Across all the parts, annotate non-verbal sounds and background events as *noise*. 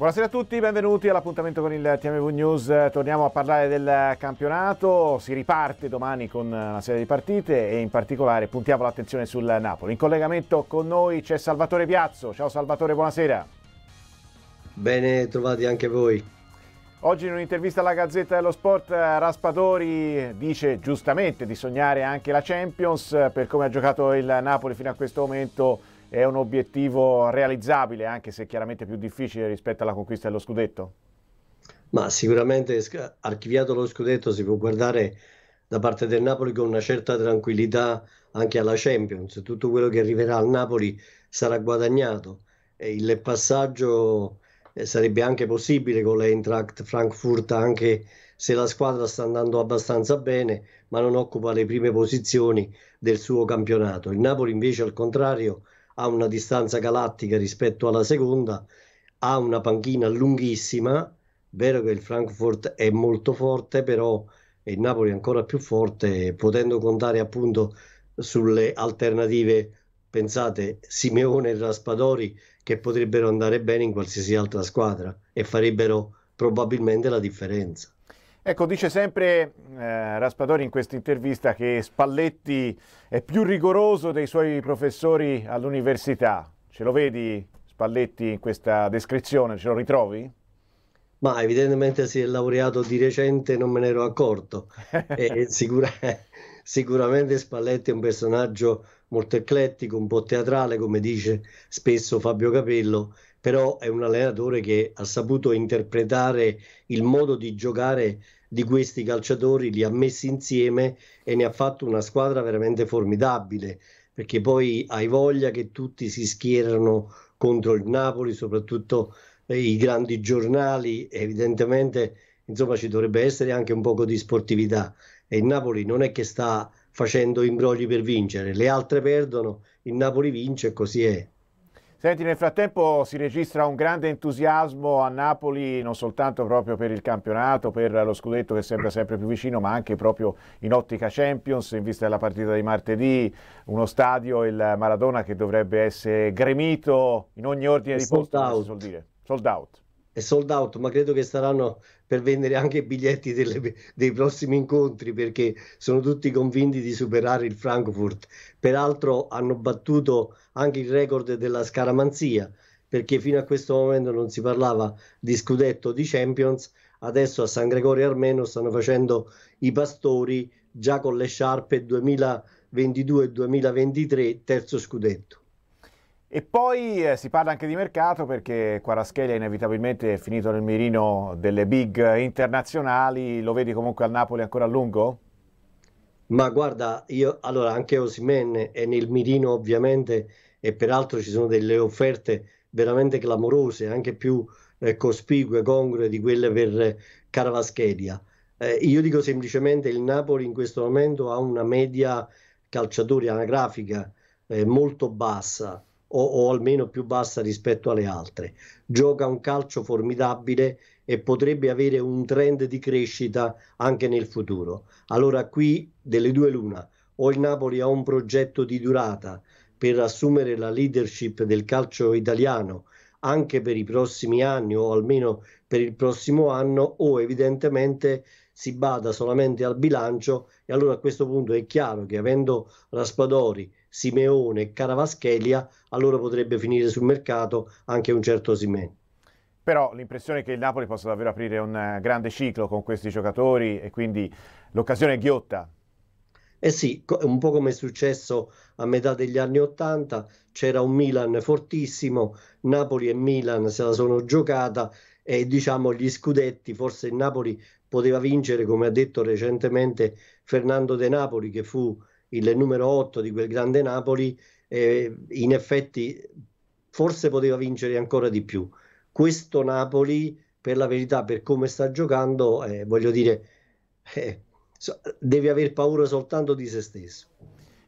Buonasera a tutti, benvenuti all'appuntamento con il TMV News. Torniamo a parlare del campionato. Si riparte domani con una serie di partite e in particolare puntiamo l'attenzione sul Napoli. In collegamento con noi c'è Salvatore Piazzo. Ciao Salvatore, buonasera. Bene trovati anche voi. Oggi in un'intervista alla Gazzetta dello Sport Raspadori dice giustamente di sognare anche la Champions per come ha giocato il Napoli fino a questo momento è un obiettivo realizzabile, anche se chiaramente più difficile rispetto alla conquista dello scudetto? Ma sicuramente archiviato lo scudetto si può guardare da parte del Napoli con una certa tranquillità anche alla Champions. Tutto quello che arriverà al Napoli sarà guadagnato. E il passaggio eh, sarebbe anche possibile con l'Eintracht Frankfurt anche se la squadra sta andando abbastanza bene ma non occupa le prime posizioni del suo campionato. Il Napoli invece al contrario ha una distanza galattica rispetto alla seconda, ha una panchina lunghissima, vero che il Frankfurt è molto forte, però il Napoli è ancora più forte, potendo contare appunto sulle alternative, pensate, Simeone e Raspadori, che potrebbero andare bene in qualsiasi altra squadra e farebbero probabilmente la differenza. Ecco, dice sempre eh, Raspadori in questa intervista che Spalletti è più rigoroso dei suoi professori all'università. Ce lo vedi Spalletti in questa descrizione? Ce lo ritrovi? Ma evidentemente si è laureato di recente, non me ne ero accorto. *laughs* sicura, sicuramente Spalletti è un personaggio molto eclettico, un po' teatrale, come dice spesso Fabio Capello, però è un allenatore che ha saputo interpretare il modo di giocare di questi calciatori, li ha messi insieme e ne ha fatto una squadra veramente formidabile, perché poi hai voglia che tutti si schierano contro il Napoli, soprattutto eh, i grandi giornali, evidentemente insomma ci dovrebbe essere anche un poco di sportività e il Napoli non è che sta facendo imbrogli per vincere, le altre perdono, il Napoli vince e così è. Senti, nel frattempo si registra un grande entusiasmo a Napoli, non soltanto proprio per il campionato, per lo scudetto che sembra sempre più vicino, ma anche proprio in ottica Champions, in vista della partita di martedì, uno stadio, il Maradona, che dovrebbe essere gremito in ogni ordine il di posto, sold out è sold out, ma credo che staranno per vendere anche i biglietti delle, dei prossimi incontri perché sono tutti convinti di superare il Frankfurt. Peraltro hanno battuto anche il record della scaramanzia perché fino a questo momento non si parlava di scudetto di Champions, adesso a San Gregorio Armeno stanno facendo i pastori già con le sciarpe 2022-2023 terzo scudetto. E poi eh, si parla anche di mercato perché Quaraschelia inevitabilmente è finito nel mirino delle big internazionali, lo vedi comunque al Napoli ancora a lungo? Ma guarda, io allora anche Osimen è nel mirino ovviamente e peraltro ci sono delle offerte veramente clamorose, anche più eh, cospigue, congrue di quelle per eh, Caravascheria. Eh, io dico semplicemente il Napoli in questo momento ha una media calciatori anagrafica eh, molto bassa o, o almeno più bassa rispetto alle altre. Gioca un calcio formidabile e potrebbe avere un trend di crescita anche nel futuro. Allora qui delle due l'una, o il Napoli ha un progetto di durata per assumere la leadership del calcio italiano anche per i prossimi anni o almeno per il prossimo anno o evidentemente si bada solamente al bilancio e allora a questo punto è chiaro che avendo Raspadori Simeone e Caravaschelia, allora potrebbe finire sul mercato anche un certo Simeone. Però l'impressione è che il Napoli possa davvero aprire un eh, grande ciclo con questi giocatori e quindi l'occasione è ghiotta. Eh sì, un po' come è successo a metà degli anni Ottanta, c'era un Milan fortissimo, Napoli e Milan se la sono giocata e diciamo gli scudetti, forse il Napoli poteva vincere, come ha detto recentemente Fernando De Napoli, che fu il numero 8 di quel grande Napoli, eh, in effetti forse poteva vincere ancora di più. Questo Napoli, per la verità, per come sta giocando, eh, voglio dire, eh, deve aver paura soltanto di se stesso.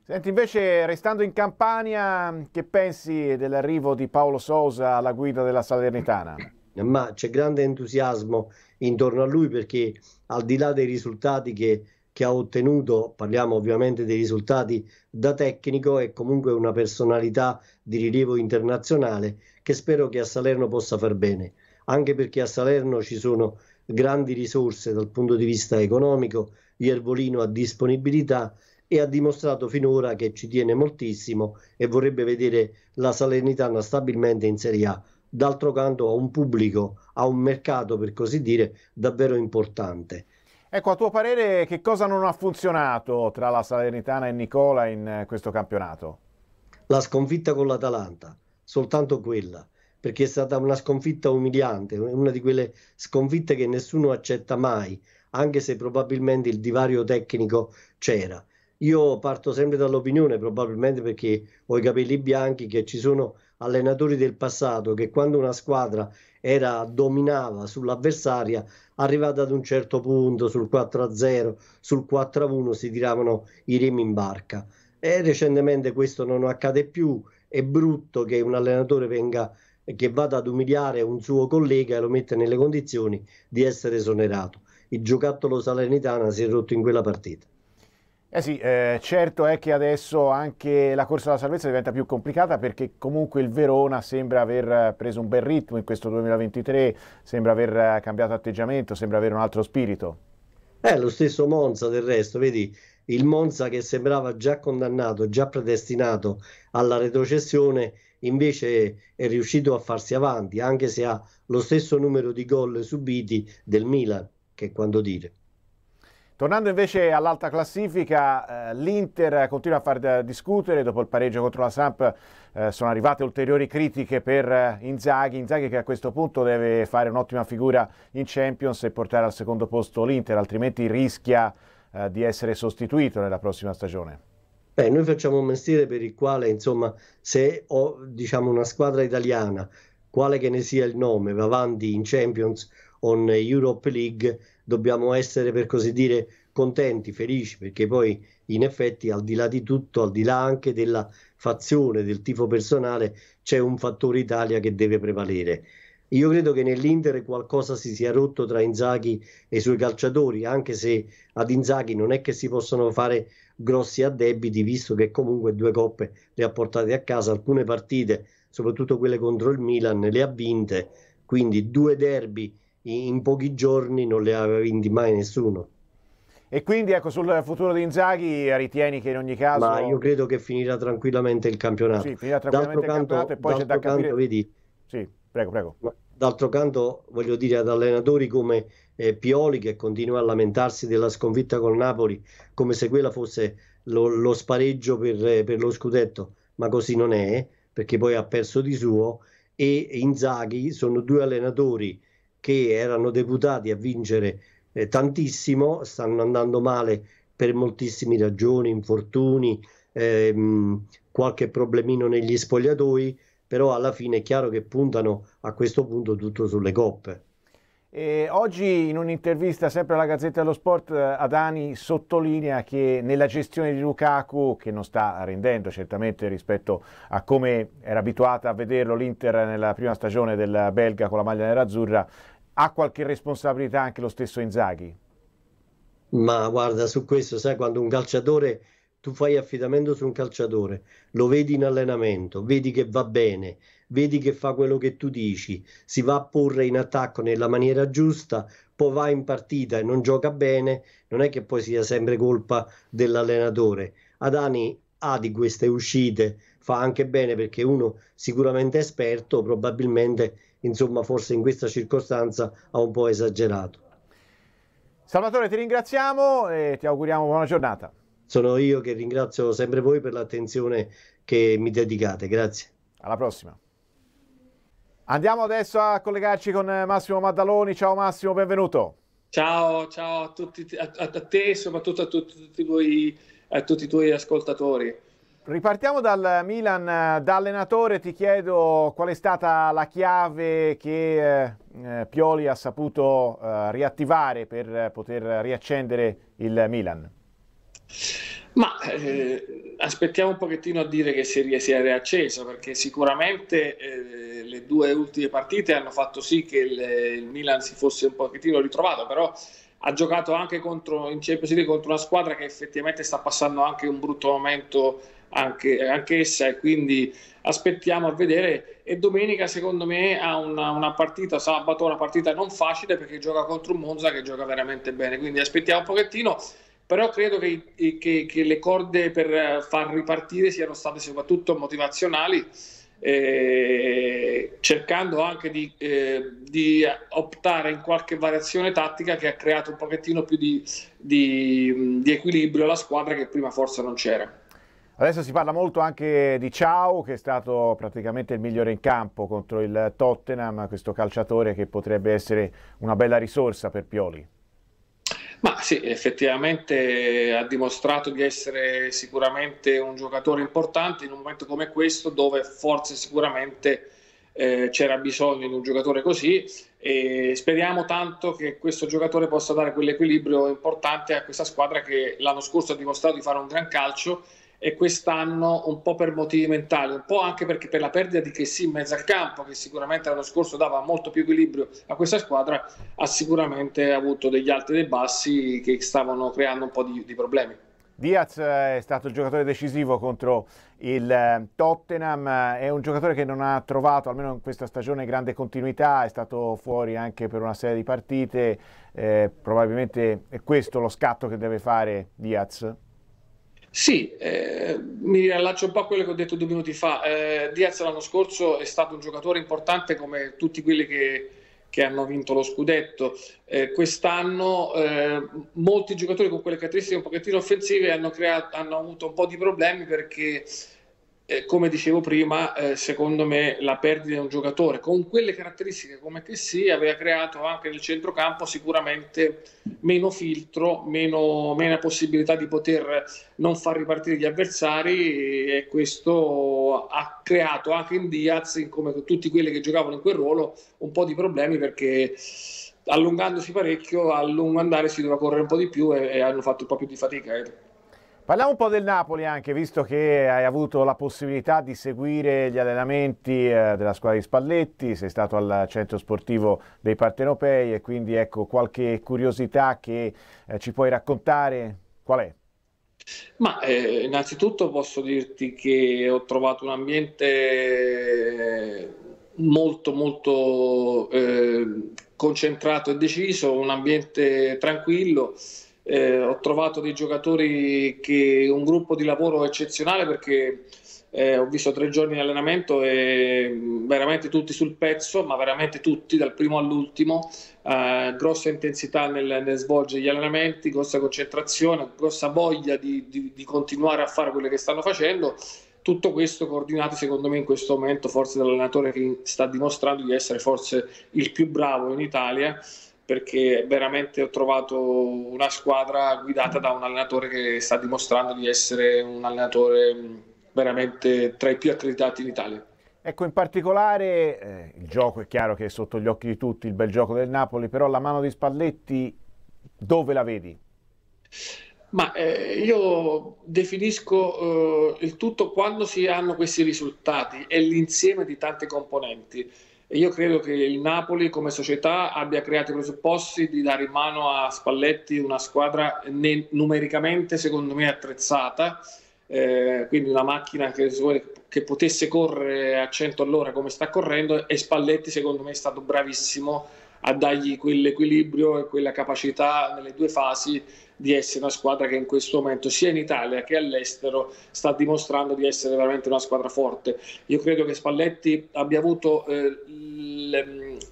Senti, invece, restando in Campania, che pensi dell'arrivo di Paolo Sosa alla guida della Salernitana? Ma c'è grande entusiasmo intorno a lui perché al di là dei risultati che che ha ottenuto, parliamo ovviamente dei risultati da tecnico, è comunque una personalità di rilievo internazionale che spero che a Salerno possa far bene, anche perché a Salerno ci sono grandi risorse dal punto di vista economico, Iervolino ha disponibilità e ha dimostrato finora che ci tiene moltissimo e vorrebbe vedere la Salernitana stabilmente in Serie A. D'altro canto ha un pubblico, ha un mercato per così dire davvero importante. Ecco, a tuo parere che cosa non ha funzionato tra la Salernitana e Nicola in eh, questo campionato? La sconfitta con l'Atalanta, soltanto quella, perché è stata una sconfitta umiliante, una di quelle sconfitte che nessuno accetta mai, anche se probabilmente il divario tecnico c'era. Io parto sempre dall'opinione, probabilmente perché ho i capelli bianchi, che ci sono allenatori del passato che quando una squadra era, dominava sull'avversaria, arrivata ad un certo punto sul 4-0, sul 4-1 si tiravano i remi in barca. E recentemente questo non accade più, è brutto che un allenatore venga, che vada ad umiliare un suo collega e lo mette nelle condizioni di essere esonerato. Il giocattolo salernitana si è rotto in quella partita. Eh sì, eh, certo è che adesso anche la corsa alla salvezza diventa più complicata perché comunque il Verona sembra aver preso un bel ritmo in questo 2023, sembra aver cambiato atteggiamento, sembra avere un altro spirito. Eh, lo stesso Monza del resto, vedi, il Monza che sembrava già condannato, già predestinato alla retrocessione, invece è riuscito a farsi avanti, anche se ha lo stesso numero di gol subiti del Milan, che quando dire. Tornando invece all'alta classifica, eh, l'Inter continua a far eh, discutere dopo il pareggio contro la Samp. Eh, sono arrivate ulteriori critiche per eh, Inzaghi, Inzaghi che a questo punto deve fare un'ottima figura in Champions e portare al secondo posto l'Inter, altrimenti rischia eh, di essere sostituito nella prossima stagione. Beh, noi facciamo un mestiere per il quale, insomma, se ho diciamo, una squadra italiana, quale che ne sia il nome, va avanti in Champions on Europe League dobbiamo essere per così dire contenti, felici, perché poi in effetti al di là di tutto, al di là anche della fazione, del tifo personale, c'è un fattore Italia che deve prevalere. Io credo che nell'Inter qualcosa si sia rotto tra Inzaghi e i suoi calciatori, anche se ad Inzaghi non è che si possono fare grossi addebiti, visto che comunque due coppe le ha portate a casa, alcune partite, soprattutto quelle contro il Milan, le ha vinte, quindi due derby in pochi giorni non le aveva vinti mai nessuno. E quindi ecco, sul futuro di Inzaghi ritieni che in ogni caso... Ma io credo che finirà tranquillamente il campionato. Sì, finirà tranquillamente d'altro il canto, campionato e poi c'è da capire... Canto, vedi, sì, prego, prego. d'altro canto voglio dire ad allenatori come eh, Pioli che continua a lamentarsi della sconfitta con Napoli come se quella fosse lo, lo spareggio per, eh, per, lo scudetto, ma così non è perché poi ha perso di suo e Inzaghi sono due allenatori che erano deputati a vincere eh, tantissimo, stanno andando male per moltissime ragioni, infortuni, ehm, qualche problemino negli spogliatoi, però alla fine è chiaro che puntano a questo punto tutto sulle coppe. E oggi in un'intervista sempre alla Gazzetta dello Sport Adani sottolinea che nella gestione di Lukaku, che non sta rendendo certamente rispetto a come era abituata a vederlo l'Inter nella prima stagione del Belga con la maglia nerazzurra, ha qualche responsabilità anche lo stesso Inzaghi? Ma guarda, su questo, sai, quando un calciatore, tu fai affidamento su un calciatore, lo vedi in allenamento, vedi che va bene, vedi che fa quello che tu dici, si va a porre in attacco nella maniera giusta, poi va in partita e non gioca bene, non è che poi sia sempre colpa dell'allenatore. Adani ha di queste uscite, fa anche bene perché uno sicuramente esperto, probabilmente insomma forse in questa circostanza ha un po' esagerato. Salvatore ti ringraziamo e ti auguriamo buona giornata. Sono io che ringrazio sempre voi per l'attenzione che mi dedicate, grazie. Alla prossima. Andiamo adesso a collegarci con Massimo Maddaloni. Ciao Massimo, benvenuto. Ciao, ciao a, tutti, a, a te e soprattutto a, tu, tutti, i tuoi, tutti i tuoi ascoltatori. Ripartiamo dal Milan, eh, da allenatore ti chiedo qual è stata la chiave che eh, eh, Pioli ha saputo eh, riattivare per poter riaccendere il Milan. Ma eh, aspettiamo un pochettino a dire che si è riacceso perché sicuramente eh, le due ultime partite hanno fatto sì che il, il, Milan si fosse un pochettino ritrovato, però ha giocato anche contro, in Champions League contro una squadra che effettivamente sta passando anche un brutto momento anche, anch'essa e quindi aspettiamo a vedere e domenica secondo me ha una, una, partita sabato una partita non facile perché gioca contro un Monza che gioca veramente bene quindi aspettiamo un pochettino però credo che, che, che le corde per far ripartire siano state soprattutto motivazionali eh, cercando anche di, eh, di, optare in qualche variazione tattica che ha creato un pochettino più di, di, di equilibrio alla squadra che prima forse non c'era. Adesso si parla molto anche di Ciao, che è stato praticamente il migliore in campo contro il Tottenham, questo calciatore che potrebbe essere una bella risorsa per Pioli. Ma sì, effettivamente ha dimostrato di essere sicuramente un giocatore importante in un momento come questo dove forse sicuramente eh, c'era bisogno di un giocatore così e speriamo tanto che questo giocatore possa dare quell'equilibrio importante a questa squadra che l'anno scorso ha dimostrato di fare un gran calcio e quest'anno un po' per motivi mentali, un po' anche perché per la perdita di Chessy in mezzo al campo, che sicuramente l'anno scorso dava molto più equilibrio a questa squadra, ha sicuramente avuto degli alti e dei bassi che stavano creando un po' di, di problemi. Diaz eh, è stato il giocatore decisivo contro il eh, Tottenham, è un giocatore che non ha trovato, almeno in questa stagione, grande continuità, è stato fuori anche per una serie di partite, eh, probabilmente è questo lo scatto che deve fare Diaz. Sì, eh, mi riallaccio un po' a quello che ho detto due minuti fa. Eh, Diaz l'anno scorso è stato un giocatore importante come tutti quelli che, che hanno vinto lo scudetto. Eh, quest'anno eh, molti giocatori con quelle caratteristiche un pochettino offensive hanno, creato, hanno avuto un po' di problemi perché eh, come dicevo prima, eh, secondo me la perdita di un giocatore con quelle caratteristiche come che sì, aveva creato anche nel centrocampo sicuramente meno filtro, meno, meno possibilità di poter non far ripartire gli avversari e questo ha creato anche in Diaz, come tutti quelli che giocavano in quel ruolo, un po' di problemi perché allungandosi parecchio, a lungo andare si doveva correre un po' di più e, e hanno fatto un po' più di fatica. Eh. Parliamo un po' del Napoli anche, visto che hai avuto la possibilità di seguire gli allenamenti eh, della squadra di Spalletti, sei stato al centro sportivo dei Partenopei e quindi ecco qualche curiosità che eh, ci puoi raccontare, qual è? Ma eh, innanzitutto posso dirti che ho trovato un ambiente eh, molto molto eh, concentrato e deciso, un ambiente tranquillo eh, ho trovato dei giocatori che un gruppo di lavoro eccezionale perché eh, ho visto tre giorni di allenamento e mm, veramente tutti sul pezzo, ma veramente tutti, dal primo all'ultimo, eh, grossa intensità nel, nel, svolgere gli allenamenti, grossa concentrazione, grossa voglia di, di, di continuare a fare quello che stanno facendo tutto questo coordinato secondo me in questo momento forse dall'allenatore che sta dimostrando di essere forse il più bravo in Italia perché veramente ho trovato una squadra guidata da un allenatore che sta dimostrando di essere un allenatore mm, veramente tra i più accreditati in Italia. Ecco, in particolare eh, il gioco è chiaro che è sotto gli occhi di tutti, il bel gioco del Napoli, però la mano di Spalletti dove la vedi? Ma eh, io definisco eh, il tutto quando si hanno questi risultati e l'insieme di tante componenti io credo che il Napoli come società abbia creato i presupposti di dare in mano a Spalletti una squadra ne- numericamente secondo me attrezzata, eh, quindi una macchina che, che, potesse correre a 100 all'ora come sta correndo e Spalletti secondo me è stato bravissimo a dargli quell'equilibrio e quella capacità nelle due fasi di essere una squadra che in questo momento sia in Italia che all'estero sta dimostrando di essere veramente una squadra forte. Io credo che Spalletti abbia avuto eh,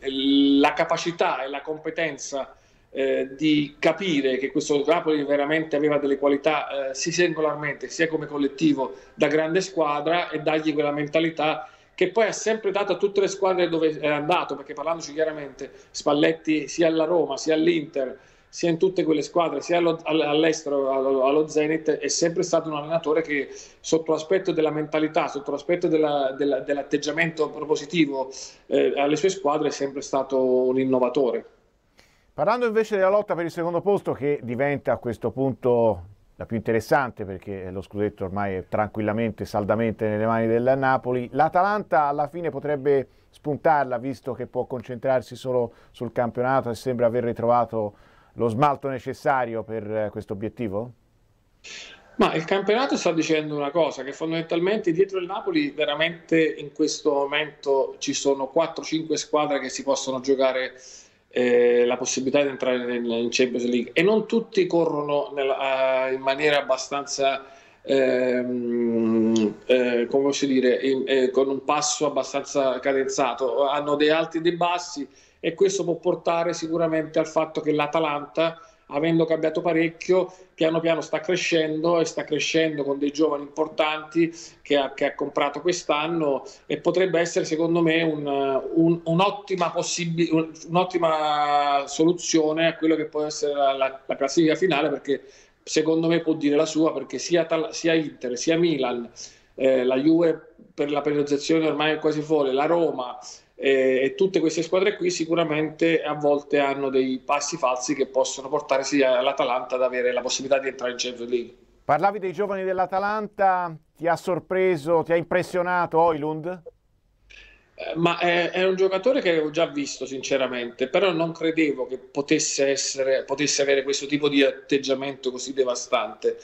la capacità e la competenza eh, di capire che questo Napoli veramente aveva delle qualità eh, sia singolarmente sia come collettivo da grande squadra e dargli quella mentalità che poi ha sempre dato a tutte le squadre dove è andato, perché parlandoci chiaramente Spalletti sia alla Roma sia all'Inter sia in tutte quelle squadre, sia allo, all'estero, allo, allo Zenit, è sempre stato un allenatore che sotto l'aspetto della mentalità, sotto l'aspetto della, della, dell'atteggiamento propositivo eh, alle sue squadre è sempre stato un innovatore. Parlando invece della lotta per il secondo posto che diventa a questo punto la più interessante perché lo scudetto ormai è tranquillamente, saldamente nelle mani del Napoli. L'Atalanta alla fine potrebbe spuntarla visto che può concentrarsi solo sul campionato e sembra aver ritrovato lo smalto necessario per eh, questo obiettivo? Ma il campionato sta dicendo una cosa, che fondamentalmente dietro il Napoli veramente in questo momento ci sono 4-5 squadre che si possono giocare eh, la possibilità di entrare nel, in Champions League e non tutti corrono nella, eh, in maniera abbastanza, ehm, eh, come posso dire, in, eh, con un passo abbastanza cadenzato, hanno dei alti e dei bassi e questo può portare sicuramente al fatto che l'Atalanta avendo cambiato parecchio, piano piano sta crescendo e sta crescendo con dei giovani importanti che ha, che ha comprato quest'anno e potrebbe essere secondo me un, un, un'ottima, possib- un, un'ottima, soluzione a quello che può essere la, la, la, classifica finale perché secondo me può dire la sua perché sia, Tal- sia Inter sia Milan, eh, la Juve per la penalizzazione ormai è quasi fuori, la Roma eh, e tutte queste squadre qui sicuramente a volte hanno dei passi falsi che possono portare sia all'Atalanta ad avere la possibilità di entrare in Champions League. Parlavi dei giovani dell'Atalanta, ti ha sorpreso, ti ha impressionato Oilund? Eh, ma è, è, un giocatore che avevo già visto sinceramente, però non credevo che potesse, essere, potesse avere questo tipo di atteggiamento così devastante.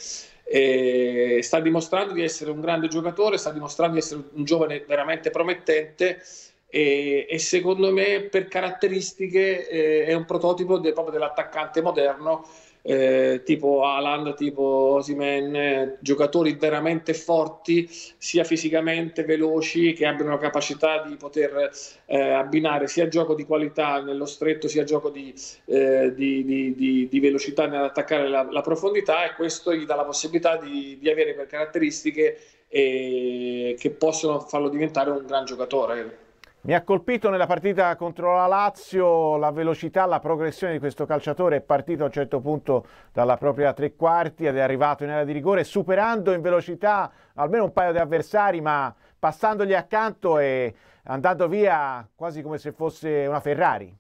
E sta dimostrando di essere un grande giocatore, sta dimostrando di essere un giovane veramente promettente e, e secondo me per caratteristiche eh, è un prototipo de, proprio dell'attaccante moderno eh, tipo Alan, tipo Osimen, eh, giocatori veramente forti, sia fisicamente veloci, che abbiano la capacità di poter eh, abbinare sia gioco di qualità nello stretto, sia gioco di, eh, di, di, di velocità nell'attaccare la, la, profondità e questo gli dà la possibilità di, avere per caratteristiche eh, che possono farlo diventare un gran giocatore. Mi ha colpito nella partita contro la Lazio la velocità, la progressione di questo calciatore. È partito a un certo punto dalla propria tre quarti ed è arrivato in area di rigore, superando in velocità almeno un paio di avversari, ma passandogli accanto e andando via quasi come se fosse una Ferrari.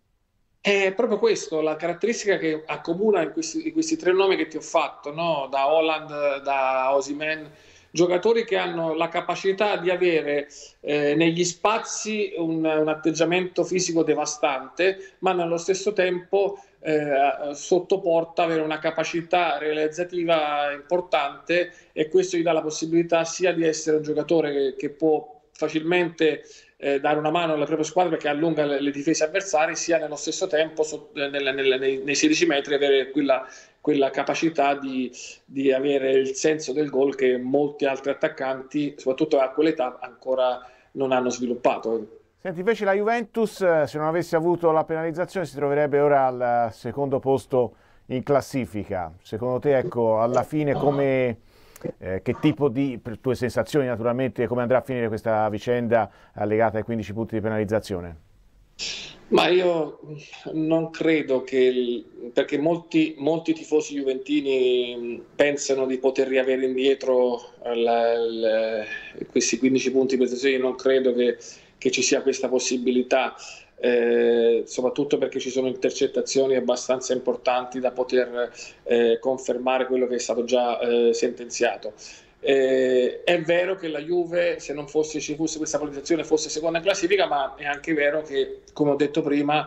È proprio questo, la caratteristica che accomuna in questi, in questi tre nomi che ti ho fatto, no? da Holland, da Osimen giocatori che hanno la capacità di avere eh, negli spazi un, un, atteggiamento fisico devastante, ma nello stesso tempo eh, sottoporta avere una capacità realizzativa importante e questo gli dà la possibilità sia di essere un giocatore che, che può facilmente eh, dare una mano alla propria squadra perché allunga le, le difese avversarie, sia nello stesso tempo so, eh, nel, nel, nei, nei, 16 metri avere quella, quella capacità di, di, avere il senso del gol che molti altri attaccanti, soprattutto a quell'età, ancora non hanno sviluppato. Senti, invece la Juventus, eh, se non avesse avuto la penalizzazione, si troverebbe ora al eh, secondo posto in classifica. Secondo te, ecco, alla fine come eh, che tipo di tue sensazioni naturalmente, come andrà a finire questa vicenda legata ai 15 punti di penalizzazione? Ma io non credo che, il, perché molti, molti, tifosi juventini mm, pensano di poter riavere indietro la, la, questi 15 punti di prestazione, non credo che, che, ci sia questa possibilità eh, soprattutto perché ci sono intercettazioni abbastanza importanti da poter eh, confermare quello che è stato già eh, sentenziato. Eh, è vero che la Juve, se non fosse, ci fosse questa valutazione, fosse seconda in classifica, ma è anche vero che, come ho detto prima,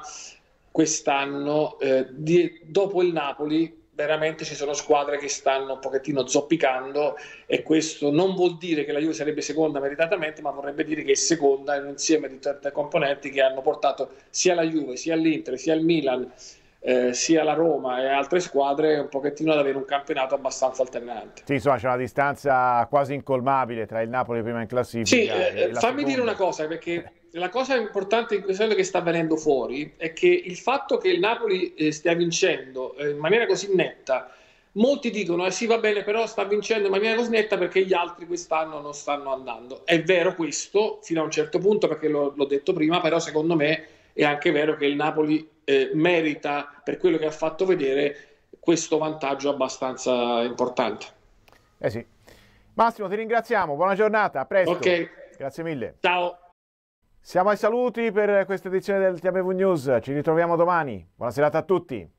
quest'anno, eh, di, dopo il Napoli, veramente ci sono squadre che stanno un pochettino zoppicando e questo non vuol dire che la Juve sarebbe seconda meritatamente, ma vorrebbe dire che è seconda in un insieme di tante componenti che hanno portato sia la Juve, sia l'Inter, sia il Milan, eh, sia la Roma e altre squadre un pochettino ad avere un campionato abbastanza alternante. Sì, insomma c'è una distanza quasi incolmabile tra il Napoli prima in classifica. Sì, eh, fammi seconda. dire una cosa perché *laughs* la cosa importante in questo momento che sta venendo fuori è che il fatto che il Napoli eh, stia vincendo eh, in maniera così netta, molti dicono eh sì va bene però sta vincendo in maniera così netta perché gli altri quest'anno non stanno andando. È vero questo fino a un certo punto perché l'ho, l'ho detto prima, però secondo me è anche vero che il Napoli eh, merita per quello che ha fatto vedere questo vantaggio abbastanza importante. Eh sì. Massimo ti ringraziamo, buona giornata, a presto. Okay. Grazie mille. Ciao. Siamo ai saluti per questa edizione del TMV News, ci ritroviamo domani. Buona serata a tutti.